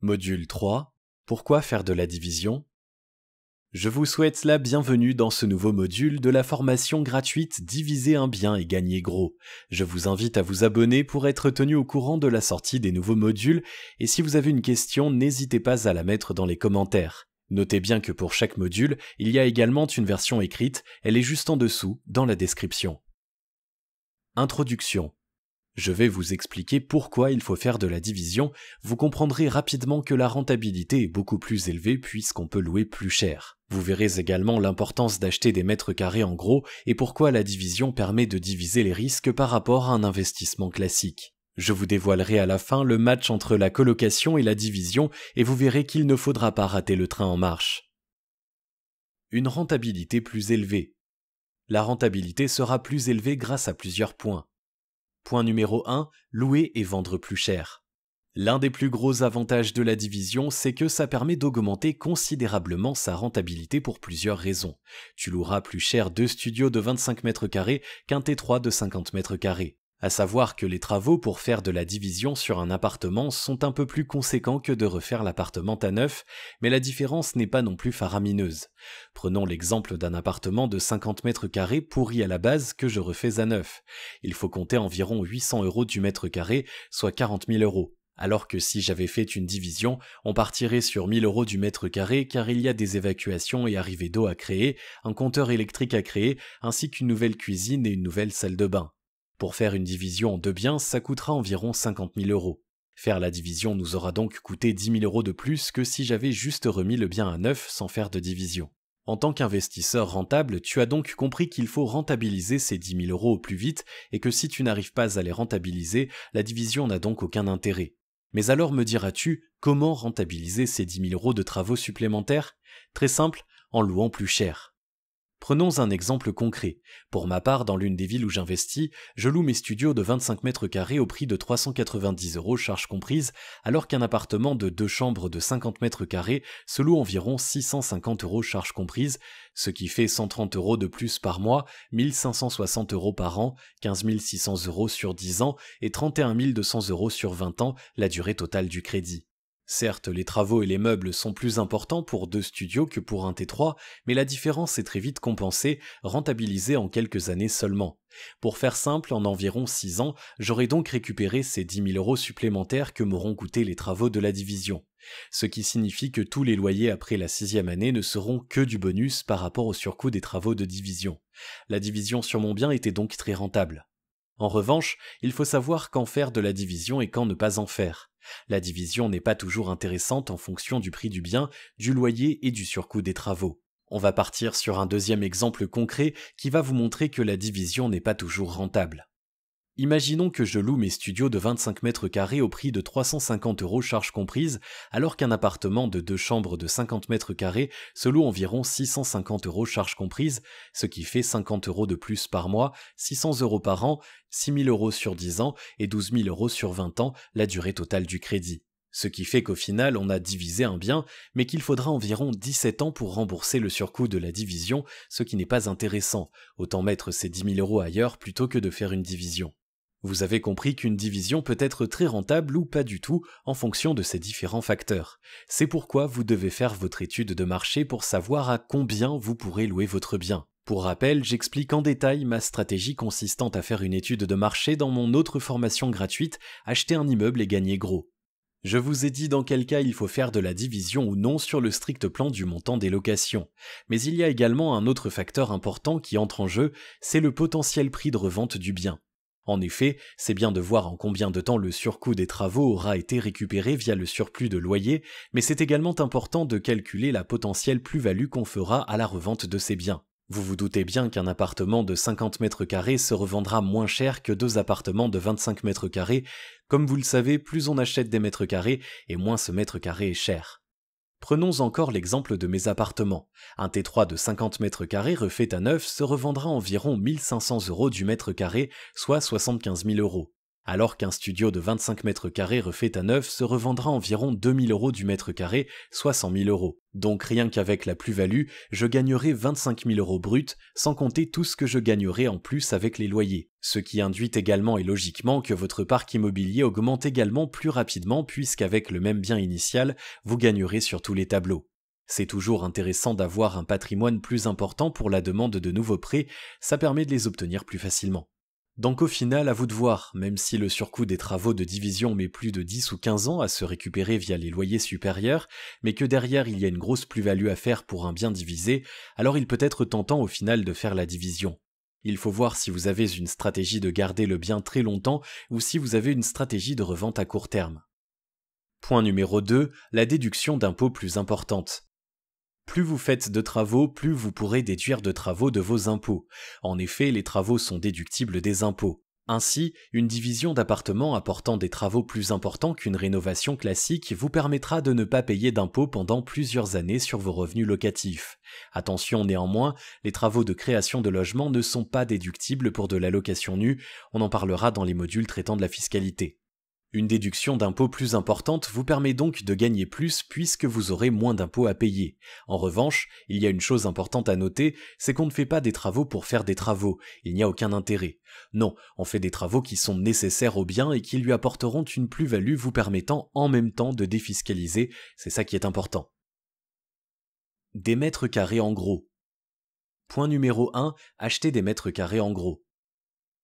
Module 3. Pourquoi faire de la division Je vous souhaite la bienvenue dans ce nouveau module de la formation gratuite Diviser un bien et gagner gros. Je vous invite à vous abonner pour être tenu au courant de la sortie des nouveaux modules et si vous avez une question, n'hésitez pas à la mettre dans les commentaires. Notez bien que pour chaque module, il y a également une version écrite, elle est juste en dessous, dans la description. Introduction je vais vous expliquer pourquoi il faut faire de la division, vous comprendrez rapidement que la rentabilité est beaucoup plus élevée puisqu'on peut louer plus cher. Vous verrez également l'importance d'acheter des mètres carrés en gros et pourquoi la division permet de diviser les risques par rapport à un investissement classique. Je vous dévoilerai à la fin le match entre la colocation et la division et vous verrez qu'il ne faudra pas rater le train en marche. Une rentabilité plus élevée. La rentabilité sera plus élevée grâce à plusieurs points. Point numéro 1, louer et vendre plus cher. L'un des plus gros avantages de la division, c'est que ça permet d'augmenter considérablement sa rentabilité pour plusieurs raisons. Tu loueras plus cher deux studios de 25 mètres carrés qu'un T3 de 50 mètres carrés à savoir que les travaux pour faire de la division sur un appartement sont un peu plus conséquents que de refaire l'appartement à neuf, mais la différence n'est pas non plus faramineuse. Prenons l'exemple d'un appartement de 50 mètres carrés pourri à la base que je refais à neuf. Il faut compter environ 800 euros du mètre carré, soit 40 000 euros. Alors que si j'avais fait une division, on partirait sur 1000 euros du mètre carré car il y a des évacuations et arrivées d'eau à créer, un compteur électrique à créer, ainsi qu'une nouvelle cuisine et une nouvelle salle de bain. Pour faire une division en deux biens, ça coûtera environ 50 000 euros. Faire la division nous aura donc coûté 10 000 euros de plus que si j'avais juste remis le bien à neuf sans faire de division. En tant qu'investisseur rentable, tu as donc compris qu'il faut rentabiliser ces 10 000 euros au plus vite et que si tu n'arrives pas à les rentabiliser, la division n'a donc aucun intérêt. Mais alors me diras-tu, comment rentabiliser ces 10 000 euros de travaux supplémentaires Très simple, en louant plus cher. Prenons un exemple concret. Pour ma part, dans l'une des villes où j'investis, je loue mes studios de 25 mètres carrés au prix de 390 euros charges comprises, alors qu'un appartement de deux chambres de 50 mètres carrés se loue environ 650 euros charges comprises, ce qui fait 130 euros de plus par mois, 1560 euros par an, 15600 euros sur 10 ans et 31 200 euros sur 20 ans, la durée totale du crédit. Certes, les travaux et les meubles sont plus importants pour deux studios que pour un T3, mais la différence est très vite compensée, rentabilisée en quelques années seulement. Pour faire simple, en environ 6 ans, j'aurai donc récupéré ces 10 000 euros supplémentaires que m'auront coûté les travaux de la division. Ce qui signifie que tous les loyers après la sixième année ne seront que du bonus par rapport au surcoût des travaux de division. La division sur mon bien était donc très rentable. En revanche, il faut savoir quand faire de la division et quand ne pas en faire. La division n'est pas toujours intéressante en fonction du prix du bien, du loyer et du surcoût des travaux. On va partir sur un deuxième exemple concret qui va vous montrer que la division n'est pas toujours rentable. Imaginons que je loue mes studios de 25 mètres carrés au prix de 350 euros charges comprises, alors qu'un appartement de deux chambres de 50 mètres carrés se loue environ 650 euros charges comprises, ce qui fait 50 euros de plus par mois, 600 euros par an, 6 000 euros sur 10 ans et 12 000 euros sur 20 ans, la durée totale du crédit. Ce qui fait qu'au final, on a divisé un bien, mais qu'il faudra environ 17 ans pour rembourser le surcoût de la division, ce qui n'est pas intéressant. Autant mettre ces 10 000 euros ailleurs plutôt que de faire une division. Vous avez compris qu'une division peut être très rentable ou pas du tout en fonction de ces différents facteurs. C'est pourquoi vous devez faire votre étude de marché pour savoir à combien vous pourrez louer votre bien. Pour rappel, j'explique en détail ma stratégie consistant à faire une étude de marché dans mon autre formation gratuite Acheter un immeuble et gagner gros. Je vous ai dit dans quel cas il faut faire de la division ou non sur le strict plan du montant des locations. Mais il y a également un autre facteur important qui entre en jeu, c'est le potentiel prix de revente du bien. En effet, c'est bien de voir en combien de temps le surcoût des travaux aura été récupéré via le surplus de loyer, mais c'est également important de calculer la potentielle plus-value qu'on fera à la revente de ces biens. Vous vous doutez bien qu'un appartement de 50 mètres carrés se revendra moins cher que deux appartements de 25 mètres carrés. Comme vous le savez, plus on achète des mètres carrés et moins ce mètre carré est cher. Prenons encore l'exemple de mes appartements. Un T3 de 50 mètres carrés refait à neuf se revendra environ 1500 euros du mètre carré, soit 75 000 euros alors qu'un studio de 25 mètres carrés refait à neuf se revendra environ 2000 euros du mètre carré, soit 100 000 euros. Donc rien qu'avec la plus-value, je gagnerai 25 000 euros bruts, sans compter tout ce que je gagnerai en plus avec les loyers. Ce qui induit également et logiquement que votre parc immobilier augmente également plus rapidement puisqu'avec le même bien initial, vous gagnerez sur tous les tableaux. C'est toujours intéressant d'avoir un patrimoine plus important pour la demande de nouveaux prêts, ça permet de les obtenir plus facilement. Donc au final, à vous de voir, même si le surcoût des travaux de division met plus de 10 ou 15 ans à se récupérer via les loyers supérieurs, mais que derrière il y a une grosse plus-value à faire pour un bien divisé, alors il peut être tentant au final de faire la division. Il faut voir si vous avez une stratégie de garder le bien très longtemps ou si vous avez une stratégie de revente à court terme. Point numéro 2, la déduction d'impôts plus importante. Plus vous faites de travaux, plus vous pourrez déduire de travaux de vos impôts. En effet, les travaux sont déductibles des impôts. Ainsi, une division d'appartements apportant des travaux plus importants qu'une rénovation classique vous permettra de ne pas payer d'impôts pendant plusieurs années sur vos revenus locatifs. Attention néanmoins, les travaux de création de logements ne sont pas déductibles pour de la location nue, on en parlera dans les modules traitant de la fiscalité. Une déduction d'impôt plus importante vous permet donc de gagner plus puisque vous aurez moins d'impôts à payer. En revanche, il y a une chose importante à noter, c'est qu'on ne fait pas des travaux pour faire des travaux, il n'y a aucun intérêt. Non, on fait des travaux qui sont nécessaires au bien et qui lui apporteront une plus-value vous permettant en même temps de défiscaliser, c'est ça qui est important. Des mètres carrés en gros. Point numéro 1, acheter des mètres carrés en gros.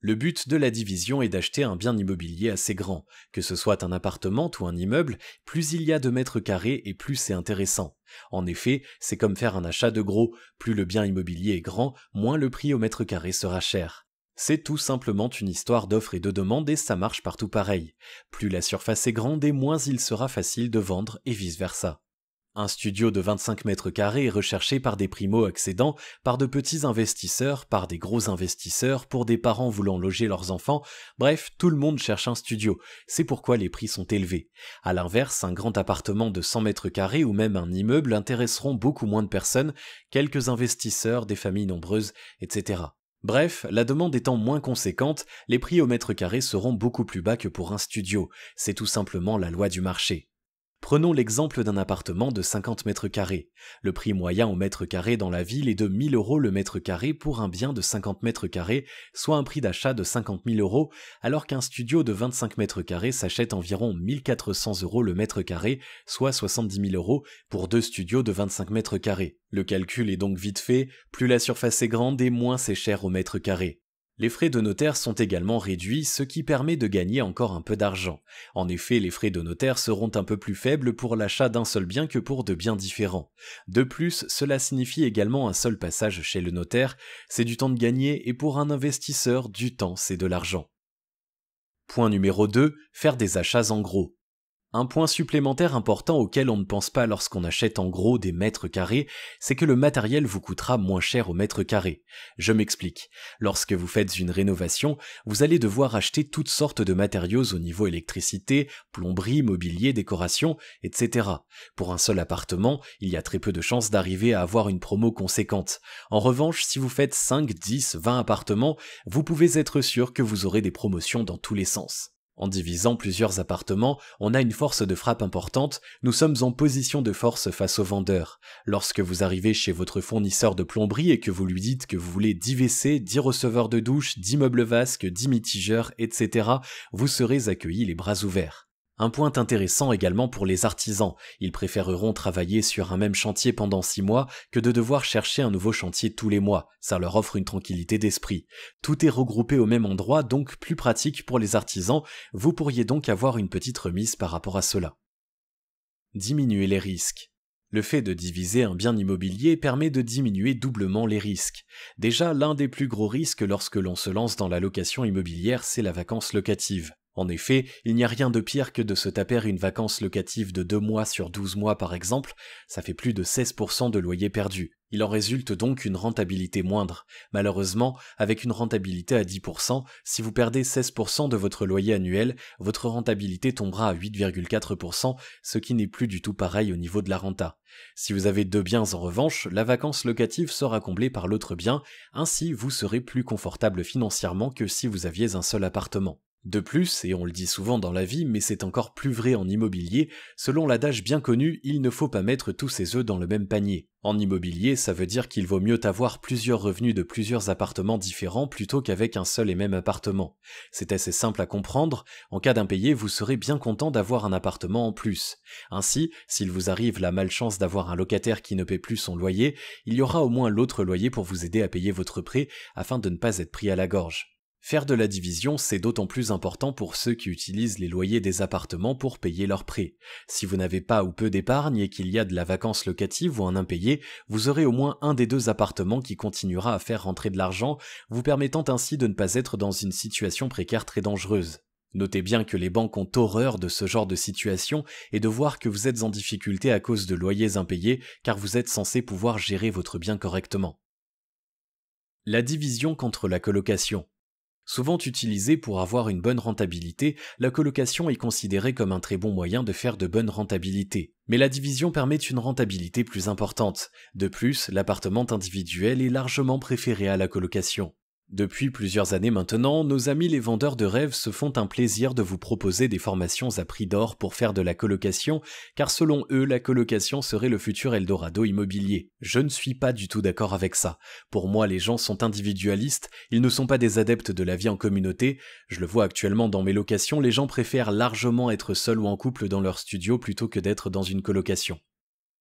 Le but de la division est d'acheter un bien immobilier assez grand, que ce soit un appartement ou un immeuble, plus il y a de mètres carrés et plus c'est intéressant. En effet, c'est comme faire un achat de gros, plus le bien immobilier est grand, moins le prix au mètre carré sera cher. C'est tout simplement une histoire d'offres et de demande et ça marche partout pareil. Plus la surface est grande et moins il sera facile de vendre et vice-versa un studio de 25 mètres carrés recherché par des primo-accédants, par de petits investisseurs, par des gros investisseurs, pour des parents voulant loger leurs enfants, bref, tout le monde cherche un studio, c'est pourquoi les prix sont élevés. A l'inverse, un grand appartement de 100 mètres carrés ou même un immeuble intéresseront beaucoup moins de personnes, quelques investisseurs, des familles nombreuses, etc. Bref, la demande étant moins conséquente, les prix au mètre carré seront beaucoup plus bas que pour un studio, c'est tout simplement la loi du marché. Prenons l'exemple d'un appartement de 50 mètres carrés. Le prix moyen au mètre carré dans la ville est de 1000 euros le mètre carré pour un bien de 50 mètres carrés, soit un prix d'achat de 50 000 euros, alors qu'un studio de 25 mètres carrés s'achète environ 1400 euros le mètre carré, soit 70 000 euros pour deux studios de 25 mètres carrés. Le calcul est donc vite fait, plus la surface est grande et moins c'est cher au mètre carré. Les frais de notaire sont également réduits, ce qui permet de gagner encore un peu d'argent. En effet, les frais de notaire seront un peu plus faibles pour l'achat d'un seul bien que pour de biens différents. De plus, cela signifie également un seul passage chez le notaire, c'est du temps de gagner et pour un investisseur, du temps, c'est de l'argent. Point numéro 2, faire des achats en gros. Un point supplémentaire important auquel on ne pense pas lorsqu'on achète en gros des mètres carrés, c'est que le matériel vous coûtera moins cher au mètre carré. Je m'explique. Lorsque vous faites une rénovation, vous allez devoir acheter toutes sortes de matériaux au niveau électricité, plomberie, mobilier, décoration, etc. Pour un seul appartement, il y a très peu de chances d'arriver à avoir une promo conséquente. En revanche, si vous faites 5, 10, 20 appartements, vous pouvez être sûr que vous aurez des promotions dans tous les sens. En divisant plusieurs appartements, on a une force de frappe importante, nous sommes en position de force face au vendeur. Lorsque vous arrivez chez votre fournisseur de plomberie et que vous lui dites que vous voulez 10 WC, 10 receveurs de douche, 10 meubles vasques, 10 mitigeurs, etc., vous serez accueilli les bras ouverts. Un point intéressant également pour les artisans. Ils préféreront travailler sur un même chantier pendant six mois que de devoir chercher un nouveau chantier tous les mois. Ça leur offre une tranquillité d'esprit. Tout est regroupé au même endroit, donc plus pratique pour les artisans. Vous pourriez donc avoir une petite remise par rapport à cela. Diminuer les risques. Le fait de diviser un bien immobilier permet de diminuer doublement les risques. Déjà, l'un des plus gros risques lorsque l'on se lance dans la location immobilière, c'est la vacance locative. En effet, il n'y a rien de pire que de se taper une vacance locative de 2 mois sur 12 mois par exemple, ça fait plus de 16% de loyer perdu. Il en résulte donc une rentabilité moindre. Malheureusement, avec une rentabilité à 10%, si vous perdez 16% de votre loyer annuel, votre rentabilité tombera à 8,4%, ce qui n'est plus du tout pareil au niveau de la renta. Si vous avez deux biens en revanche, la vacance locative sera comblée par l'autre bien, ainsi vous serez plus confortable financièrement que si vous aviez un seul appartement. De plus, et on le dit souvent dans la vie, mais c'est encore plus vrai en immobilier, selon l'adage bien connu, il ne faut pas mettre tous ses œufs dans le même panier. En immobilier, ça veut dire qu'il vaut mieux avoir plusieurs revenus de plusieurs appartements différents plutôt qu'avec un seul et même appartement. C'est assez simple à comprendre, en cas d'impayé, vous serez bien content d'avoir un appartement en plus. Ainsi, s'il vous arrive la malchance d'avoir un locataire qui ne paie plus son loyer, il y aura au moins l'autre loyer pour vous aider à payer votre prêt afin de ne pas être pris à la gorge. Faire de la division, c'est d'autant plus important pour ceux qui utilisent les loyers des appartements pour payer leurs prêts. Si vous n'avez pas ou peu d'épargne et qu'il y a de la vacance locative ou un impayé, vous aurez au moins un des deux appartements qui continuera à faire rentrer de l'argent, vous permettant ainsi de ne pas être dans une situation précaire très dangereuse. Notez bien que les banques ont horreur de ce genre de situation et de voir que vous êtes en difficulté à cause de loyers impayés car vous êtes censé pouvoir gérer votre bien correctement. La division contre la colocation. Souvent utilisée pour avoir une bonne rentabilité, la colocation est considérée comme un très bon moyen de faire de bonnes rentabilités. Mais la division permet une rentabilité plus importante. De plus, l'appartement individuel est largement préféré à la colocation. Depuis plusieurs années maintenant, nos amis les vendeurs de rêves se font un plaisir de vous proposer des formations à prix d'or pour faire de la colocation, car selon eux, la colocation serait le futur Eldorado immobilier. Je ne suis pas du tout d'accord avec ça. Pour moi, les gens sont individualistes, ils ne sont pas des adeptes de la vie en communauté. Je le vois actuellement dans mes locations, les gens préfèrent largement être seuls ou en couple dans leur studio plutôt que d'être dans une colocation.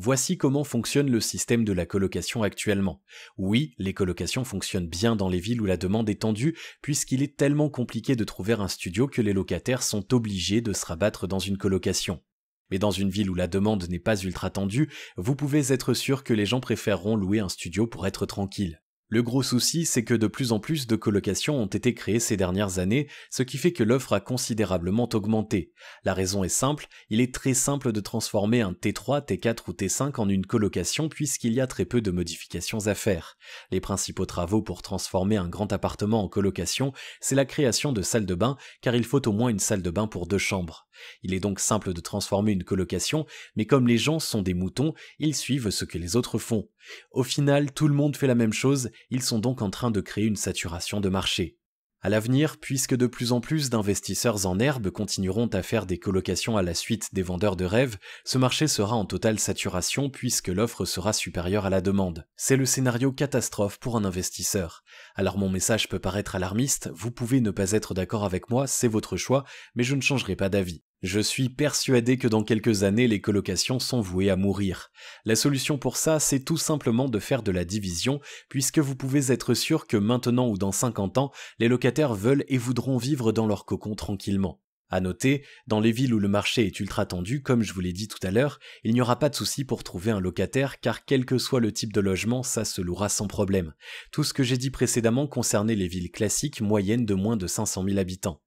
Voici comment fonctionne le système de la colocation actuellement. Oui, les colocations fonctionnent bien dans les villes où la demande est tendue, puisqu'il est tellement compliqué de trouver un studio que les locataires sont obligés de se rabattre dans une colocation. Mais dans une ville où la demande n'est pas ultra tendue, vous pouvez être sûr que les gens préféreront louer un studio pour être tranquille. Le gros souci, c'est que de plus en plus de colocations ont été créées ces dernières années, ce qui fait que l'offre a considérablement augmenté. La raison est simple, il est très simple de transformer un T3, T4 ou T5 en une colocation puisqu'il y a très peu de modifications à faire. Les principaux travaux pour transformer un grand appartement en colocation, c'est la création de salles de bain, car il faut au moins une salle de bain pour deux chambres. Il est donc simple de transformer une colocation, mais comme les gens sont des moutons, ils suivent ce que les autres font. Au final, tout le monde fait la même chose, ils sont donc en train de créer une saturation de marché. À l'avenir, puisque de plus en plus d'investisseurs en herbe continueront à faire des colocations à la suite des vendeurs de rêves, ce marché sera en totale saturation puisque l'offre sera supérieure à la demande. C'est le scénario catastrophe pour un investisseur. Alors mon message peut paraître alarmiste, vous pouvez ne pas être d'accord avec moi, c'est votre choix, mais je ne changerai pas d'avis. Je suis persuadé que dans quelques années, les colocations sont vouées à mourir. La solution pour ça, c'est tout simplement de faire de la division, puisque vous pouvez être sûr que maintenant ou dans 50 ans, les locataires veulent et voudront vivre dans leur cocon tranquillement. À noter, dans les villes où le marché est ultra tendu, comme je vous l'ai dit tout à l'heure, il n'y aura pas de souci pour trouver un locataire, car quel que soit le type de logement, ça se louera sans problème. Tout ce que j'ai dit précédemment concernait les villes classiques moyennes de moins de 500 000 habitants.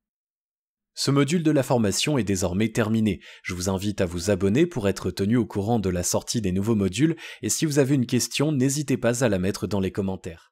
Ce module de la formation est désormais terminé. Je vous invite à vous abonner pour être tenu au courant de la sortie des nouveaux modules et si vous avez une question, n'hésitez pas à la mettre dans les commentaires.